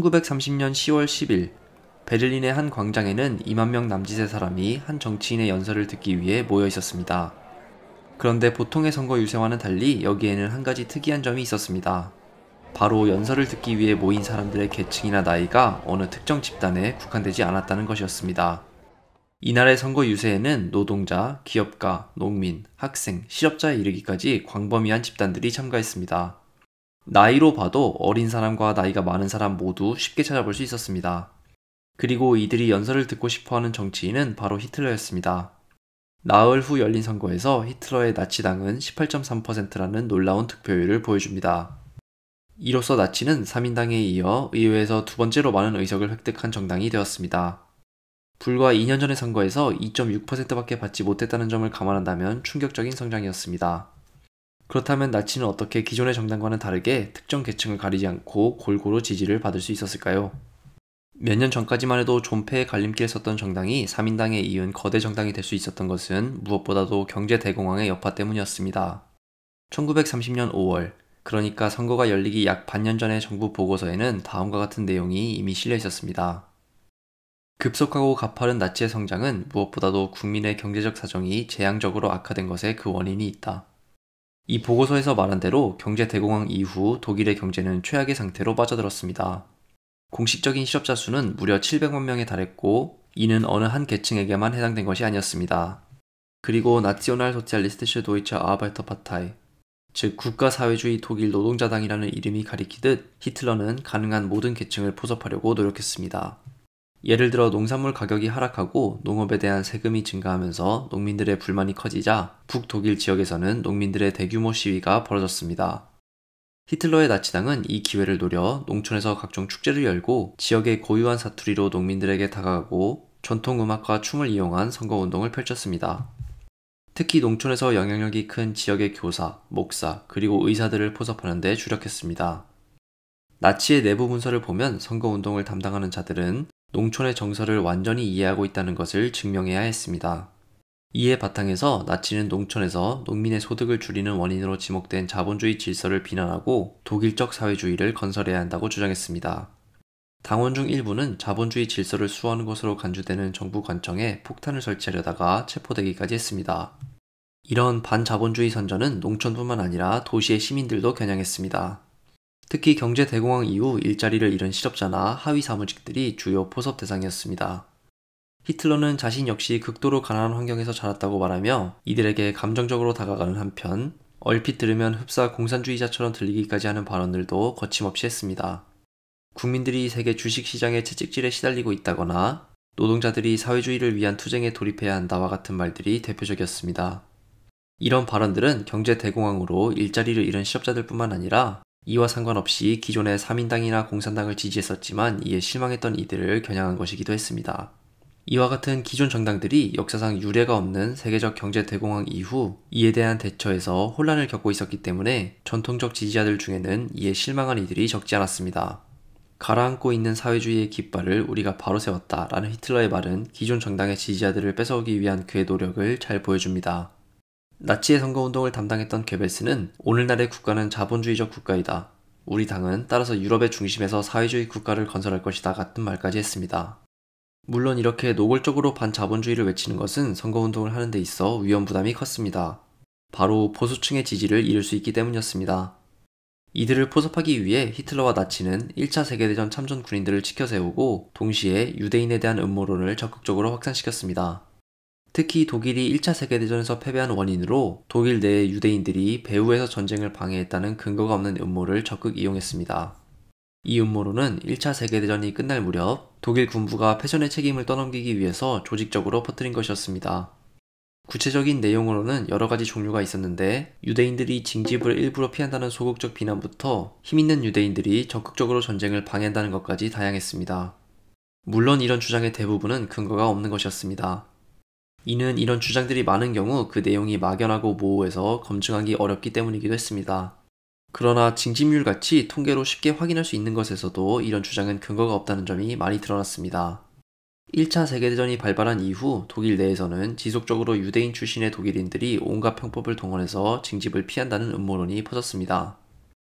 1930년 10월 10일 베를린의 한 광장에는 2만 명 남짓의 사람이 한 정치인의 연설을 듣기 위해 모여 있었습니다. 그런데 보통의 선거 유세와는 달리 여기에는 한 가지 특이한 점이 있었습니다. 바로 연설을 듣기 위해 모인 사람들의 계층이나 나이가 어느 특정 집단에 국한되지 않았다는 것이었습니다. 이날의 선거 유세에는 노동자, 기업가, 농민, 학생, 실업자에 이르기까지 광범위한 집단들이 참가했습니다. 나이로 봐도 어린 사람과 나이가 많은 사람 모두 쉽게 찾아볼 수 있었습니다. 그리고 이들이 연설을 듣고 싶어하는 정치인은 바로 히틀러였습니다. 나흘 후 열린 선거에서 히틀러의 나치당은 18.3%라는 놀라운 득표율을 보여줍니다. 이로써 나치는 3인당에 이어 의회에서 두 번째로 많은 의석을 획득한 정당이 되었습니다. 불과 2년 전의 선거에서 2.6%밖에 받지 못했다는 점을 감안한다면 충격적인 성장이었습니다. 그렇다면 나치는 어떻게 기존의 정당과는 다르게 특정 계층을 가리지 않고 골고루 지지를 받을 수 있었을까요? 몇 년 전까지만 해도 존폐의 갈림길에 섰던 정당이 3인당에 이은 거대 정당이 될 수 있었던 것은 무엇보다도 경제 대공황의 여파 때문이었습니다. 1930년 5월, 그러니까 선거가 열리기 약 반년 전의 정부 보고서에는 다음과 같은 내용이 이미 실려 있었습니다. 급속하고 가파른 나치의 성장은 무엇보다도 국민의 경제적 사정이 재앙적으로 악화된 것에 그 원인이 있다. 이 보고서에서 말한 대로 경제 대공황 이후 독일의 경제는 최악의 상태로 빠져들었습니다. 공식적인 실업자 수는 무려 700만 명에 달했고 이는 어느 한 계층에게만 해당된 것이 아니었습니다. 그리고 나치오날 소치알리스트슈 도이처 아바이터 파타이 즉 국가사회주의 독일 노동자당이라는 이름이 가리키듯 히틀러는 가능한 모든 계층을 포섭하려고 노력했습니다. 예를 들어 농산물 가격이 하락하고 농업에 대한 세금이 증가하면서 농민들의 불만이 커지자 북독일 지역에서는 농민들의 대규모 시위가 벌어졌습니다. 히틀러의 나치당은 이 기회를 노려 농촌에서 각종 축제를 열고 지역의 고유한 사투리로 농민들에게 다가가고 전통 음악과 춤을 이용한 선거 운동을 펼쳤습니다. 특히 농촌에서 영향력이 큰 지역의 교사, 목사, 그리고 의사들을 포섭하는 데 주력했습니다. 나치의 내부 문서를 보면 선거 운동을 담당하는 자들은 농촌의 정서를 완전히 이해하고 있다는 것을 증명해야 했습니다. 이에 바탕에서 나치는 농촌에서 농민의 소득을 줄이는 원인으로 지목된 자본주의 질서를 비난하고 독일적 사회주의를 건설해야 한다고 주장했습니다. 당원 중 일부는 자본주의 질서를 수호하는 것으로 간주되는 정부 관청에 폭탄을 설치하려다가 체포되기까지 했습니다. 이런 반자본주의 선전은 농촌뿐만 아니라 도시의 시민들도 겨냥했습니다. 특히 경제대공황 이후 일자리를 잃은 실업자나 하위 사무직들이 주요 포섭 대상이었습니다. 히틀러는 자신 역시 극도로 가난한 환경에서 자랐다고 말하며 이들에게 감정적으로 다가가는 한편 얼핏 들으면 흡사 공산주의자처럼 들리기까지 하는 발언들도 거침없이 했습니다. 국민들이 세계 주식시장의 채찍질에 시달리고 있다거나 노동자들이 사회주의를 위한 투쟁에 돌입해야 한다와 같은 말들이 대표적이었습니다. 이런 발언들은 경제 대공황으로 일자리를 잃은 실업자들뿐만 아니라 이와 상관없이 기존의 사민당이나 공산당을 지지했었지만 이에 실망했던 이들을 겨냥한 것이기도 했습니다. 이와 같은 기존 정당들이 역사상 유례가 없는 세계적 경제 대공황 이후 이에 대한 대처에서 혼란을 겪고 있었기 때문에 전통적 지지자들 중에는 이에 실망한 이들이 적지 않았습니다. 가라앉고 있는 사회주의의 깃발을 우리가 바로 세웠다라는 히틀러의 말은 기존 정당의 지지자들을 뺏어오기 위한 그의 노력을 잘 보여줍니다. 나치의 선거운동을 담당했던 괴벨스는 오늘날의 국가는 자본주의적 국가이다. 우리 당은 따라서 유럽의 중심에서 사회주의 국가를 건설할 것이다 같은 말까지 했습니다. 물론 이렇게 노골적으로 반자본주의를 외치는 것은 선거운동을 하는 데 있어 위험 부담이 컸습니다. 바로 보수층의 지지를 잃을 수 있기 때문이었습니다. 이들을 포섭하기 위해 히틀러와 나치는 1차 세계대전 참전 군인들을 치켜세우고 동시에 유대인에 대한 음모론을 적극적으로 확산시켰습니다. 특히 독일이 1차 세계대전에서 패배한 원인으로 독일 내 유대인들이 배후에서 전쟁을 방해했다는 근거가 없는 음모를 적극 이용했습니다. 이 음모론은 1차 세계대전이 끝날 무렵 독일 군부가 패전의 책임을 떠넘기기 위해서 조직적으로 퍼뜨린 것이었습니다. 구체적인 내용으로는 여러 가지 종류가 있었는데 유대인들이 징집을 일부러 피한다는 소극적 비난부터 힘있는 유대인들이 적극적으로 전쟁을 방해한다는 것까지 다양했습니다. 물론 이런 주장의 대부분은 근거가 없는 것이었습니다. 이는 이런 주장들이 많은 경우 그 내용이 막연하고 모호해서 검증하기 어렵기 때문이기도 했습니다. 그러나 징집률 같이 통계로 쉽게 확인할 수 있는 것에서도 이런 주장은 근거가 없다는 점이 많이 드러났습니다. 1차 세계대전이 발발한 이후 독일 내에서는 지속적으로 유대인 출신의 독일인들이 온갖 편법을 동원해서 징집을 피한다는 음모론이 퍼졌습니다.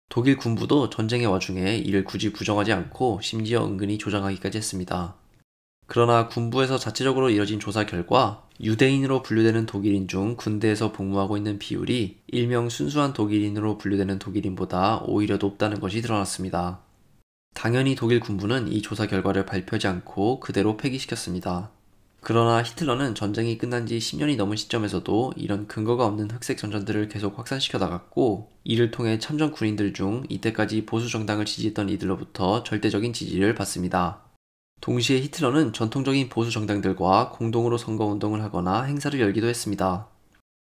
독일 군부도 전쟁의 와중에 이를 굳이 부정하지 않고 심지어 은근히 조장하기까지 했습니다. 그러나 군부에서 자체적으로 이뤄진 조사 결과 유대인으로 분류되는 독일인 중 군대에서 복무하고 있는 비율이 일명 순수한 독일인으로 분류되는 독일인보다 오히려 높다는 것이 드러났습니다. 당연히 독일 군부는 이 조사 결과를 발표하지 않고 그대로 폐기시켰습니다. 그러나 히틀러는 전쟁이 끝난 지 10년이 넘은 시점에서도 이런 근거가 없는 흑색 전전들을 계속 확산시켜 나갔고 이를 통해 참전 군인들 중 이때까지 보수 정당을 지지했던 이들로부터 절대적인 지지를 받습니다. 동시에 히틀러는 전통적인 보수 정당들과 공동으로 선거운동을 하거나 행사를 열기도 했습니다.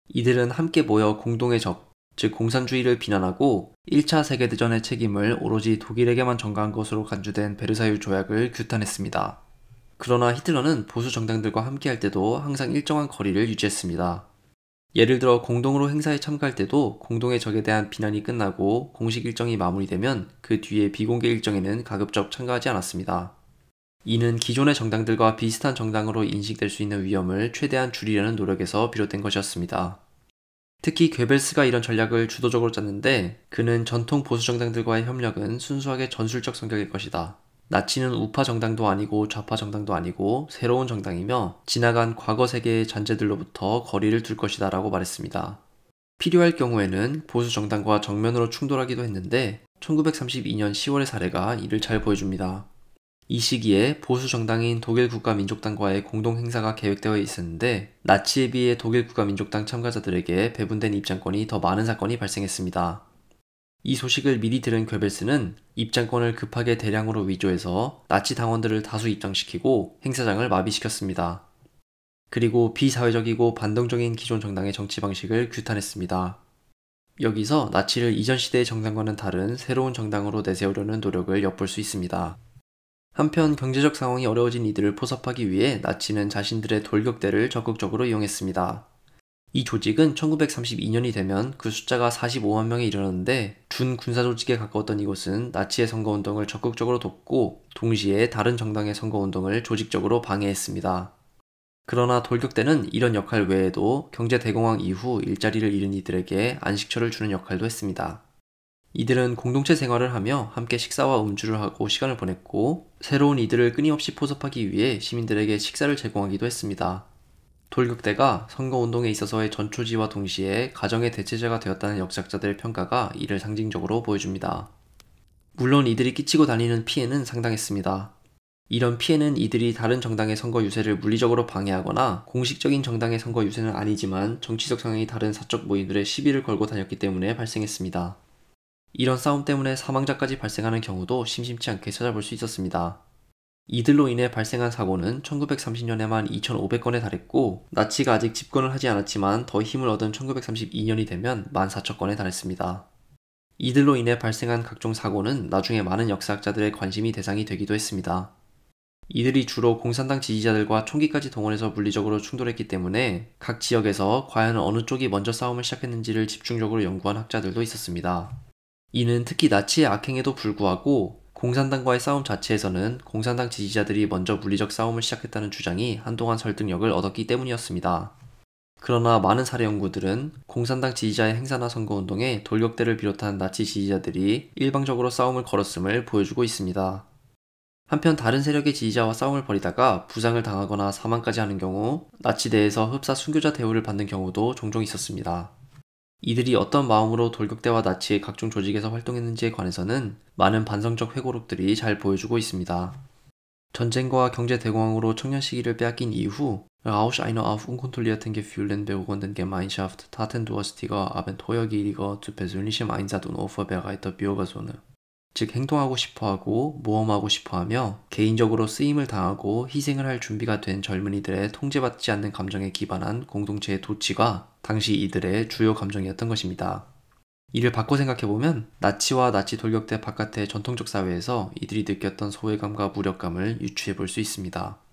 이들은 함께 모여 공동의 적, 즉 공산주의를 비난하고 1차 세계대전의 책임을 오로지 독일에게만 전가한 것으로 간주된 베르사유 조약을 규탄했습니다. 그러나 히틀러는 보수 정당들과 함께할 때도 항상 일정한 거리를 유지했습니다. 예를 들어 공동으로 행사에 참가할 때도 공동의 적에 대한 비난이 끝나고 공식 일정이 마무리되면 그 뒤에 비공개 일정에는 가급적 참가하지 않았습니다. 이는 기존의 정당들과 비슷한 정당으로 인식될 수 있는 위험을 최대한 줄이려는 노력에서 비롯된 것이었습니다. 특히 괴벨스가 이런 전략을 주도적으로 짰는데 그는 전통 보수 정당들과의 협력은 순수하게 전술적 성격일 것이다. 나치는 우파 정당도 아니고 좌파 정당도 아니고 새로운 정당이며 지나간 과거 세계의 잔재들로부터 거리를 둘 것이다 라고 말했습니다. 필요할 경우에는 보수 정당과 정면으로 충돌하기도 했는데 1932년 10월의 사례가 이를 잘 보여줍니다. 이 시기에 보수 정당인 독일 국가민족당과의 공동 행사가 계획되어 있었는데 나치에 비해 독일 국가민족당 참가자들에게 배분된 입장권이 더 많은 사건이 발생했습니다. 이 소식을 미리 들은 괴벨스는 입장권을 급하게 대량으로 위조해서 나치 당원들을 다수 입장시키고 행사장을 마비시켰습니다. 그리고 비사회적이고 반동적인 기존 정당의 정치 방식을 규탄했습니다. 여기서 나치를 이전 시대의 정당과는 다른 새로운 정당으로 내세우려는 노력을 엿볼 수 있습니다. 한편 경제적 상황이 어려워진 이들을 포섭하기 위해 나치는 자신들의 돌격대를 적극적으로 이용했습니다. 이 조직은 1932년이 되면 그 숫자가 45만 명에 이르렀는데 준 군사 조직에 가까웠던 이곳은 나치의 선거 운동을 적극적으로 돕고 동시에 다른 정당의 선거 운동을 조직적으로 방해했습니다. 그러나 돌격대는 이런 역할 외에도 경제 대공황 이후 일자리를 잃은 이들에게 안식처를 주는 역할도 했습니다. 이들은 공동체 생활을 하며 함께 식사와 음주를 하고 시간을 보냈고 새로운 이들을 끊임없이 포섭하기 위해 시민들에게 식사를 제공하기도 했습니다. 돌격대가 선거운동에 있어서의 전초지와 동시에 가정의 대체자가 되었다는 역작자들의 평가가 이를 상징적으로 보여줍니다. 물론 이들이 끼치고 다니는 피해는 상당했습니다. 이런 피해는 이들이 다른 정당의 선거 유세를 물리적으로 방해하거나 공식적인 정당의 선거 유세는 아니지만 정치적 성향이 다른 사적 모임들의 시비를 걸고 다녔기 때문에 발생했습니다. 이런 싸움 때문에 사망자까지 발생하는 경우도 심심치 않게 찾아볼 수 있었습니다. 이들로 인해 발생한 사고는 1930년에만 2,500건에 달했고 나치가 아직 집권을 하지 않았지만 더 힘을 얻은 1932년이 되면 14,000건에 달했습니다. 이들로 인해 발생한 각종 사고는 나중에 많은 역사학자들의 관심이 대상이 되기도 했습니다. 이들이 주로 공산당 지지자들과 총기까지 동원해서 물리적으로 충돌했기 때문에 각 지역에서 과연 어느 쪽이 먼저 싸움을 시작했는지를 집중적으로 연구한 학자들도 있었습니다. 이는 특히 나치의 악행에도 불구하고 공산당과의 싸움 자체에서는 공산당 지지자들이 먼저 물리적 싸움을 시작했다는 주장이 한동안 설득력을 얻었기 때문이었습니다. 그러나 많은 사례 연구들은 공산당 지지자의 행사나 선거운동에 돌격대를 비롯한 나치 지지자들이 일방적으로 싸움을 걸었음을 보여주고 있습니다. 한편 다른 세력의 지지자와 싸움을 벌이다가 부상을 당하거나 사망까지 하는 경우 나치대에서 흡사 순교자 대우를 받는 경우도 종종 있었습니다. 이들이 어떤 마음으로 돌격대와 나치의 각종 조직에서 활동했는지에 관해서는 많은 반성적 회고록들이 잘 보여주고 있습니다. 전쟁과 경제대공황으로 청년 시기를 빼앗긴 이후 Rausch einer auf unkontrollierten Gefühlen beruhenden Gemeinschaft taten durstiger, abenteuergieriger zu persönlichem Einsatz und Opfer bereiter Bürgersöhne. 즉 행동하고 싶어하고 모험하고 싶어하며 개인적으로 쓰임을 당하고 희생을 할 준비가 된 젊은이들의 통제받지 않는 감정에 기반한 공동체의 도치가 당시 이들의 주요 감정이었던 것입니다. 이를 바꿔 생각해보면 나치와 나치 돌격대 바깥의 전통적 사회에서 이들이 느꼈던 소외감과 무력감을 유추해 볼 수 있습니다.